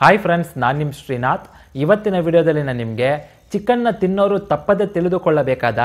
hi friends ನಾನು ನಿಮ್ಮ ಶ್ರೀನಾಥ್ ಇವತ್ತಿನ ವಿಡಿಯೋದಲ್ಲಿ ನಾನು ನಿಮಗೆ ಚಿಕನ್ನ ತಿನ್ನೋರು ತಪ್ಪದೆ ತಿಳಿದುಕೊಳ್ಳಬೇಕಾದ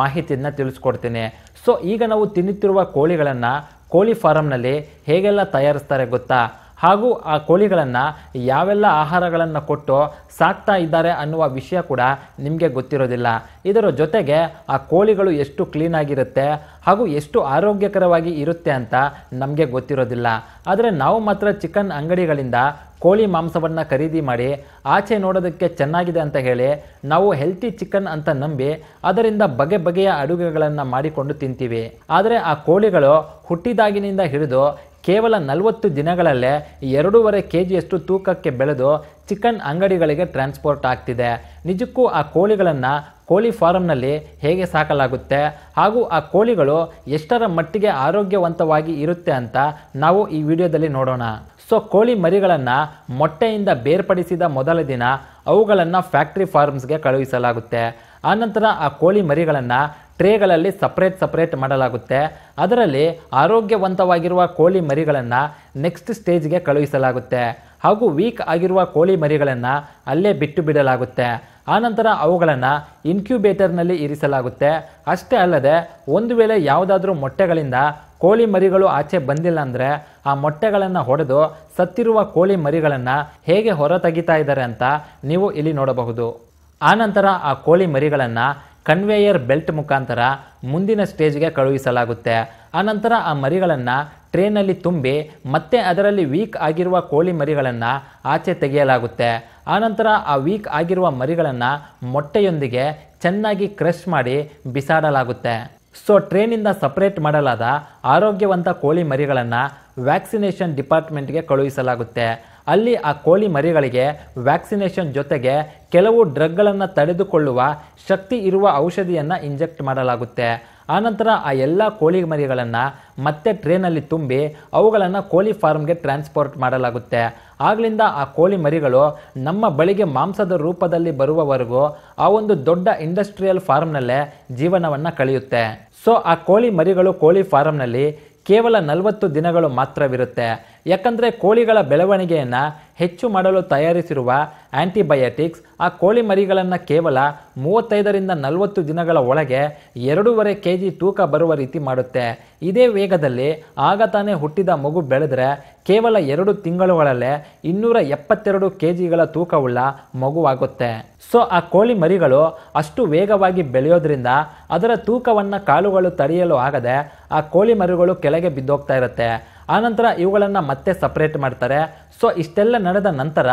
ಮಾಹಿತಿಯನ್ನು ತಿಳಿಸ್ಕೊಡ್ತೀನಿ ಸೊ ಈಗ ನಾವು ತಿನ್ನುತ್ತಿರುವ ಕೋಳಿಗಳನ್ನು ಕೋಳಿ ಫಾರಂನಲ್ಲಿ ಹೇಗೆಲ್ಲ ತಯಾರಿಸ್ತಾರೆ ಗೊತ್ತಾ ಹಾಗೂ ಆ ಕೋಳಿಗಳನ್ನು ಯಾವೆಲ್ಲ ಆಹಾರಗಳನ್ನು ಕೊಟ್ಟು ಸಾಕ್ತಾ ಇದ್ದಾರೆ ಅನ್ನುವ ವಿಷಯ ಕೂಡ ನಿಮಗೆ ಗೊತ್ತಿರೋದಿಲ್ಲ ಇದರ ಜೊತೆಗೆ ಆ ಕೋಳಿಗಳು ಎಷ್ಟು ಕ್ಲೀನ್ ಆಗಿರುತ್ತೆ ಹಾಗೂ ಎಷ್ಟು ಆರೋಗ್ಯಕರವಾಗಿ ಇರುತ್ತೆ ಅಂತ ನಮಗೆ ಗೊತ್ತಿರೋದಿಲ್ಲ ಆದರೆ ನಾವು ಮಾತ್ರ ಚಿಕನ್ ಅಂಗಡಿಗಳಿಂದ ಕೋಳಿ ಮಾಂಸವನ್ನು ಖರೀದಿ ಮಾಡಿ ಆಚೆ ನೋಡೋದಕ್ಕೆ ಚೆನ್ನಾಗಿದೆ ಅಂತ ಹೇಳಿ ನಾವು ಹೆಲ್ತಿ ಚಿಕನ್ ಅಂತ ನಂಬಿ ಅದರಿಂದ ಬಗೆ ಬಗೆಯ ಅಡುಗೆಗಳನ್ನು ಮಾಡಿಕೊಂಡು ತಿಂತೀವಿ ಆದರೆ ಆ ಕೋಳಿಗಳು ಹುಟ್ಟಿದಾಗಿನಿಂದ ಹಿಡಿದು ಕೇವಲ ನಲವತ್ತು ದಿನಗಳಲ್ಲೇ ಎರಡೂವರೆ ಕೆ ಜಿಯಷ್ಟು ತೂಕಕ್ಕೆ ಬೆಳೆದು ಚಿಕನ್ ಅಂಗಡಿಗಳಿಗೆ ಟ್ರಾನ್ಸ್ಪೋರ್ಟ್ ಆಗ್ತಿದೆ ನಿಜಕ್ಕೂ ಆ ಕೋಳಿಗಳನ್ನು ಕೋಳಿ ಫಾರಂನಲ್ಲಿ ಹೇಗೆ ಸಾಕಲಾಗುತ್ತೆ ಹಾಗೂ ಆ ಕೋಳಿಗಳು ಎಷ್ಟರ ಮಟ್ಟಿಗೆ ಆರೋಗ್ಯವಂತವಾಗಿ ಇರುತ್ತೆ ಅಂತ ನಾವು ಈ ವಿಡಿಯೋದಲ್ಲಿ ನೋಡೋಣ ಸೊ ಕೋಳಿ ಮರಿಗಳನ್ನು ಮೊಟ್ಟೆಯಿಂದ ಬೇರ್ಪಡಿಸಿದ ಮೊದಲ ದಿನ ಅವುಗಳನ್ನು ಫ್ಯಾಕ್ಟ್ರಿ ಫಾರ್ಮ್ಸ್ಗೆ ಕಳುಹಿಸಲಾಗುತ್ತೆ ಆನಂತರ ಆ ಕೋಳಿ ಮರಿಗಳನ್ನು ಟ್ರೇಗಳಲ್ಲಿ ಸಪ್ರೇಟ್ ಸಪ್ರೇಟ್ ಮಾಡಲಾಗುತ್ತೆ ಅದರಲ್ಲಿ ಆರೋಗ್ಯವಂತವಾಗಿರುವ ಕೋಳಿ ಮರಿಗಳನ್ನು ನೆಕ್ಸ್ಟ್ ಸ್ಟೇಜ್ಗೆ ಕಳುಹಿಸಲಾಗುತ್ತೆ ಹಾಗೂ ವೀಕ್ ಆಗಿರುವ ಕೋಳಿ ಮರಿಗಳನ್ನು ಅಲ್ಲೇ ಬಿಟ್ಟು ಬಿಡಲಾಗುತ್ತೆ ಆನಂತರ ಅವುಗಳನ್ನು ಇನ್ಕ್ಯೂಬೇಟರ್ನಲ್ಲಿ ಇರಿಸಲಾಗುತ್ತೆ ಅಷ್ಟೇ ಅಲ್ಲದೆ ಒಂದು ವೇಳೆ ಯಾವುದಾದ್ರೂ ಮೊಟ್ಟೆಗಳಿಂದ ಕೋಳಿ ಮರಿಗಳು ಆಚೆ ಬಂದಿಲ್ಲ ಅಂದರೆ ಆ ಮೊಟ್ಟೆಗಳನ್ನು ಹೊಡೆದು ಸತ್ತಿರುವ ಕೋಳಿ ಮರಿಗಳನ್ನು ಹೇಗೆ ಹೊರ ಇದ್ದಾರೆ ಅಂತ ನೀವು ಇಲ್ಲಿ ನೋಡಬಹುದು ಆನಂತರ ಆ ಕೋಳಿ ಮರಿಗಳನ್ನು ಕನ್ವೇಯರ್ ಬೆಲ್ಟ್ ಮುಖಾಂತರ ಮುಂದಿನ ಸ್ಟೇಜ್ಗೆ ಕಳುಹಿಸಲಾಗುತ್ತೆ ಆನಂತರ ಆ ಮರಿಗಳನ್ನು ಟ್ರೇನಲ್ಲಿ ತುಂಬಿ ಮತ್ತೆ ಅದರಲ್ಲಿ ವೀಕ್ ಆಗಿರುವ ಕೋಳಿ ಮರಿಗಳನ್ನು ಆಚೆ ತೆಗೆಯಲಾಗುತ್ತೆ ಆನಂತರ ಆ ವೀಕ್ ಆಗಿರುವ ಮರಿಗಳನ್ನು ಮೊಟ್ಟೆಯೊಂದಿಗೆ ಚೆನ್ನಾಗಿ ಕ್ರಷ್ ಮಾಡಿ ಬಿಸಾಡಲಾಗುತ್ತೆ ಸೊ ಟ್ರೈನಿಂದ ಸಪ್ರೇಟ್ ಮಾಡಲಾದ ಆರೋಗ್ಯವಂತ ಕೋಳಿ ಮರಿಗಳನ್ನು ವ್ಯಾಕ್ಸಿನೇಷನ್ ಡಿಪಾರ್ಟ್ಮೆಂಟ್ಗೆ ಕಳುಹಿಸಲಾಗುತ್ತೆ ಅಲ್ಲಿ ಆ ಕೋಳಿ ಮರಿಗಳಿಗೆ ವ್ಯಾಕ್ಸಿನೇಷನ್ ಜೊತೆಗೆ ಕೆಲವು ಡ್ರಗ್ಗಳನ್ನು ತಡೆದುಕೊಳ್ಳುವ ಶಕ್ತಿ ಇರುವ ಔಷಧಿಯನ್ನು ಇಂಜೆಕ್ಟ್ ಮಾಡಲಾಗುತ್ತೆ ಆನಂತರ ಆ ಎಲ್ಲ ಕೋಳಿ ಮರಿಗಳನ್ನು ಮತ್ತೆ ಟ್ರೇನಲ್ಲಿ ತುಂಬಿ ಅವುಗಳನ್ನು ಕೋಳಿ ಫಾರ್ಮ್ಗೆ ಟ್ರಾನ್ಸ್ಪೋರ್ಟ್ ಮಾಡಲಾಗುತ್ತೆ ಆಗಲಿಂದ ಆ ಕೋಳಿ ಮರಿಗಳು ನಮ್ಮ ಬಳಿಗೆ ಮಾಂಸದ ರೂಪದಲ್ಲಿ ಬರುವವರೆಗೂ ಆ ಒಂದು ದೊಡ್ಡ ಇಂಡಸ್ಟ್ರಿಯಲ್ ಫಾರ್ಮ್ನಲ್ಲೇ ಜೀವನವನ್ನು ಕಳೆಯುತ್ತೆ ಸೊ ಆ ಕೋಳಿ ಮರಿಗಳು ಕೋಳಿ ಫಾರ್ಮ್ನಲ್ಲಿ ಕೇವಲ ನಲವತ್ತು ದಿನಗಳು ಮಾತ್ರವಿರುತ್ತೆ ಯಾಕಂದರೆ ಕೋಳಿಗಳ ಬೆಳವಣಿಗೆಯನ್ನು ಹೆಚ್ಚು ಮಾಡಲು ತಯಾರಿಸಿರುವ ಆ್ಯಂಟಿಬಯೋಟಿಕ್ಸ್ ಆ ಕೋಳಿ ಮರಿಗಳನ್ನು ಕೇವಲ ಮೂವತ್ತೈದರಿಂದ ನಲವತ್ತು ದಿನಗಳ ಒಳಗೆ ಎರಡೂವರೆ ಕೆ ಜಿ ತೂಕ ಬರುವ ರೀತಿ ಮಾಡುತ್ತೆ ಇದೇ ವೇಗದಲ್ಲಿ ಆಗ ತಾನೇ ಹುಟ್ಟಿದ ಮಗು ಬೆಳೆದರೆ ಕೇವಲ ಎರಡು ತಿಂಗಳುಗಳಲ್ಲೇ ಇನ್ನೂರ ಎಪ್ಪತ್ತೆರಡು ಕೆ ಜಿಗಳ ತೂಕವುಳ್ಳ ಮಗುವಾಗುತ್ತೆ ಸೊ ಆ ಕೋಳಿ ಮರಿಗಳು ಅಷ್ಟು ವೇಗವಾಗಿ ಬೆಳೆಯೋದ್ರಿಂದ ಅದರ ತೂಕವನ್ನು ಕಾಲುಗಳು ತಡೆಯಲು ಆಗದೆ ಆ ಕೋಳಿ ಮರಿಗಳು ಕೆಳಗೆ ಬಿದ್ದೋಗ್ತಾ ಇರುತ್ತೆ ಆನಂತರ ಇವುಗಳನ್ನು ಮತ್ತೆ ಸಪ್ರೇಟ್ ಮಾಡ್ತಾರೆ ಸೊ ಇಷ್ಟೆಲ್ಲ ನಡೆದ ನಂತರ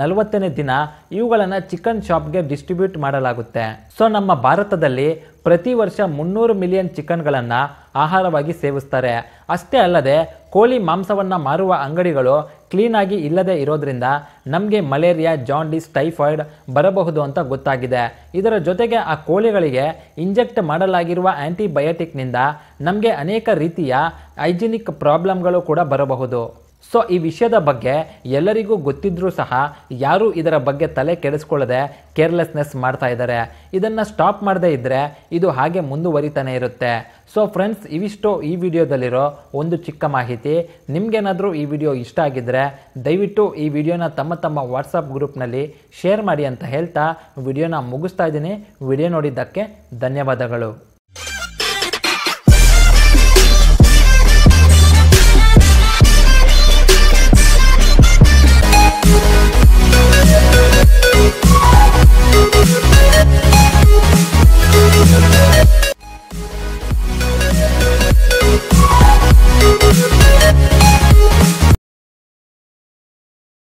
ನಲವತ್ತನೇ ದಿನ ಇವುಗಳನ್ನು ಚಿಕನ್ ಶಾಪ್ಗೆ ಡಿಸ್ಟ್ರಿಬ್ಯೂಟ್ ಮಾಡಲಾಗುತ್ತೆ ಸೊ ನಮ್ಮ ಭಾರತದಲ್ಲಿ ಪ್ರತಿ ವರ್ಷ ಮುನ್ನೂರು ಮಿಲಿಯನ್ ಚಿಕನ್ಗಳನ್ನು ಆಹಾರವಾಗಿ ಸೇವಿಸ್ತಾರೆ ಅಷ್ಟೇ ಅಲ್ಲದೆ ಕೋಳಿ ಮಾಂಸವನ್ನು ಮಾರುವ ಅಂಗಡಿಗಳು ಕ್ಲೀನಾಗಿ ಇಲ್ಲದೆ ಇರೋದ್ರಿಂದ ನಮಗೆ ಮಲೇರಿಯಾ ಜಾಂಡಿಸ್ ಟೈಫಾಯ್ಡ್ ಬರಬಹುದು ಅಂತ ಗೊತ್ತಾಗಿದೆ ಇದರ ಜೊತೆಗೆ ಆ ಕೋಳಿಗಳಿಗೆ ಇಂಜೆಕ್ಟ್ ಮಾಡಲಾಗಿರುವ ಆ್ಯಂಟಿಬಯೋಟಿಕ್ನಿಂದ ನಮಗೆ ಅನೇಕ ರೀತಿಯ ಹೈಜಿನಿಕ್ ಪ್ರಾಬ್ಲಮ್ಗಳು ಕೂಡ ಬರಬಹುದು ಸೊ ಈ ವಿಷಯದ ಬಗ್ಗೆ ಎಲ್ಲರಿಗೂ ಗೊತ್ತಿದ್ದರೂ ಸಹ ಯಾರೂ ಇದರ ಬಗ್ಗೆ ತಲೆ ಕೆಡಿಸ್ಕೊಳ್ಳದೆ ಕೇರ್ಲೆಸ್ನೆಸ್ ಮಾಡ್ತಾ ಇದ್ದಾರೆ ಇದನ್ನು ಸ್ಟಾಪ್ ಮಾಡದೇ ಇದ್ದರೆ ಇದು ಹಾಗೆ ಮುಂದುವರಿತಾನೆ ಇರುತ್ತೆ ಸೊ ಫ್ರೆಂಡ್ಸ್ ಇವಿಷ್ಟು ಈ ವಿಡಿಯೋದಲ್ಲಿರೋ ಒಂದು ಚಿಕ್ಕ ಮಾಹಿತಿ ನಿಮಗೇನಾದರೂ ಈ ವಿಡಿಯೋ ಇಷ್ಟ ಆಗಿದ್ದರೆ ದಯವಿಟ್ಟು ಈ ವಿಡಿಯೋನ ತಮ್ಮ ತಮ್ಮ ವಾಟ್ಸಪ್ ಗ್ರೂಪ್ನಲ್ಲಿ ಶೇರ್ ಮಾಡಿ ಅಂತ ಹೇಳ್ತಾ ವಿಡಿಯೋನ ಮುಗಿಸ್ತಾ ಇದ್ದೀನಿ ವಿಡಿಯೋ ನೋಡಿದ್ದಕ್ಕೆ ಧನ್ಯವಾದಗಳು